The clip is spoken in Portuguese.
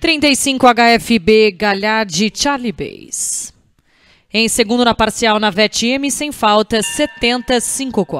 35 HFB Galhardi Charlie Bays. Em segundo na parcial na VET M, sem falta, 70-54.